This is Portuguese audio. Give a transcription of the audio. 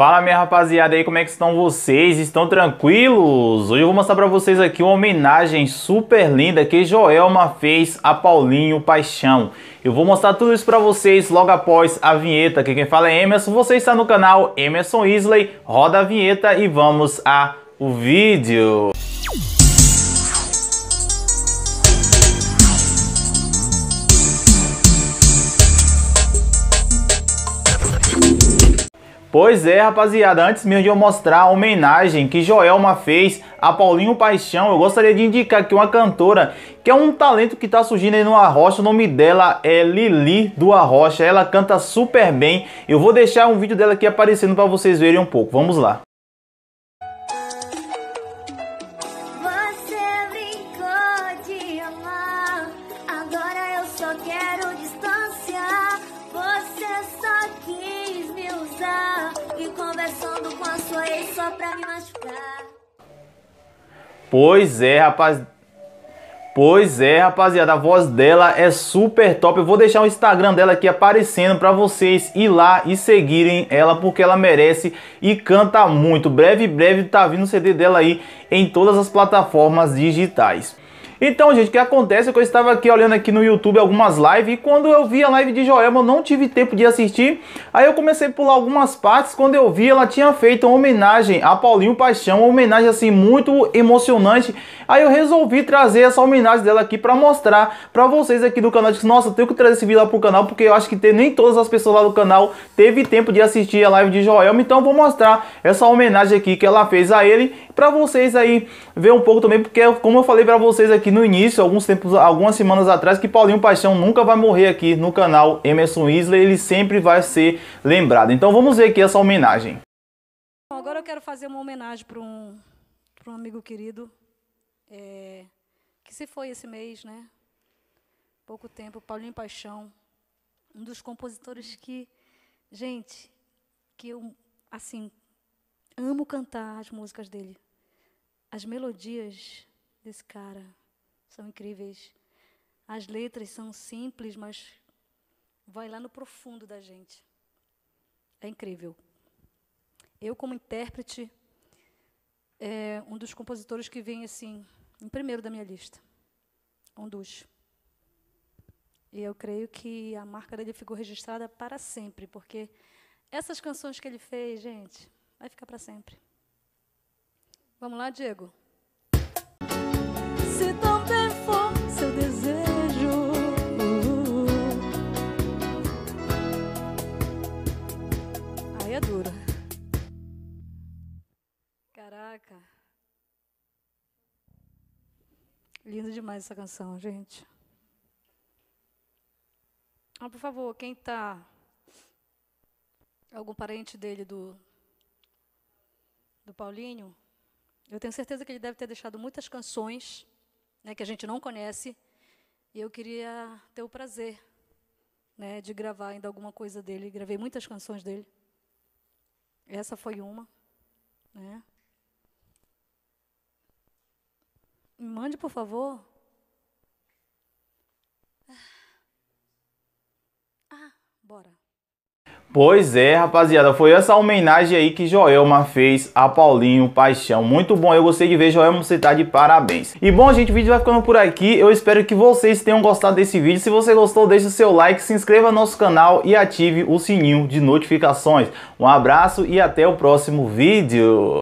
Fala minha rapaziada aí, como é que estão vocês? Estão tranquilos? Hoje eu vou mostrar para vocês aqui uma homenagem super linda que Joelma fez a Paulinho Paixão. Eu vou mostrar tudo isso para vocês logo após a vinheta, que quem fala é Emerson, você está no canal Emerson Isley, roda a vinheta e vamos a o vídeo. Pois é, rapaziada, antes mesmo de eu mostrar a homenagem que Joelma fez a Paulinho Paixão, eu gostaria de indicar aqui uma cantora que é um talento que está surgindo aí no Arrocha. O nome dela é Lili do Arrocha. Ela canta super bem. Eu vou deixar um vídeo dela aqui aparecendo para vocês verem um pouco. Vamos lá. Você brincou de amar, agora eu só quero distância. conversando com a sua ex só pra me machucar. Pois é, rapaz. Pois é, rapaziada, a voz dela é super top. Eu vou deixar o Instagram dela aqui aparecendo para vocês ir lá e seguirem ela porque ela merece e canta muito. Breve, breve tá vindo o CD dela aí em todas as plataformas digitais. Então, gente, o que acontece é que eu estava aqui olhando aqui no YouTube algumas lives e quando eu vi a live de Joelma, eu não tive tempo de assistir. Aí eu comecei a pular algumas partes. Quando eu vi, ela tinha feito uma homenagem a Paulinho Paixão, uma homenagem assim muito emocionante. Aí eu resolvi trazer essa homenagem dela aqui para mostrar para vocês aqui do canal. Eu disse, nossa, eu tenho que trazer esse vídeo lá pro canal porque eu acho que tem, nem todas as pessoas lá do canal teve tempo de assistir a live de Joelma. Então, eu vou mostrar essa homenagem aqui que ela fez a ele para vocês aí ver um pouco também, porque como eu falei para vocês aqui aqui no início, alguns tempos, algumas semanas atrás, que Paulinho Paixão nunca vai morrer aqui no canal Emerson Isley, ele sempre vai ser lembrado. Então vamos ver aqui essa homenagem. Bom, agora eu quero fazer uma homenagem para um, um amigo querido, é, que se foi esse mês, né? Pouco tempo, Paulinho Paixão, um dos compositores que, gente, que eu, assim, amo cantar as músicas dele. As melodias desse cara são incríveis. As letras são simples, mas vai lá no profundo da gente. É incrível. Eu, como intérprete, é um dos compositores que vem assim, em primeiro da minha lista. Um dos. E eu creio que a marca dele ficou registrada para sempre, porque essas canções que ele fez, gente, vai ficar para sempre. Vamos lá, Diego? Caraca. Linda demais essa canção, gente. Ah, por favor, quem está. Algum parente dele do. Do Paulinho? Eu tenho certeza que ele deve ter deixado muitas canções né, que a gente não conhece. E eu queria ter o prazer né, de gravar ainda alguma coisa dele. Gravei muitas canções dele. Essa foi uma. responde, por favor. Ah, ah, bora. Pois é, rapaziada, foi essa homenagem aí que Joelma fez a Paulinho Paixão. Muito bom, eu gostei de ver Joelma, você tá de parabéns. E bom, gente, o vídeo vai ficando por aqui. Eu espero que vocês tenham gostado desse vídeo. Se você gostou, deixe o seu like, se inscreva no nosso canal e ative o sininho de notificações. Um abraço e até o próximo vídeo.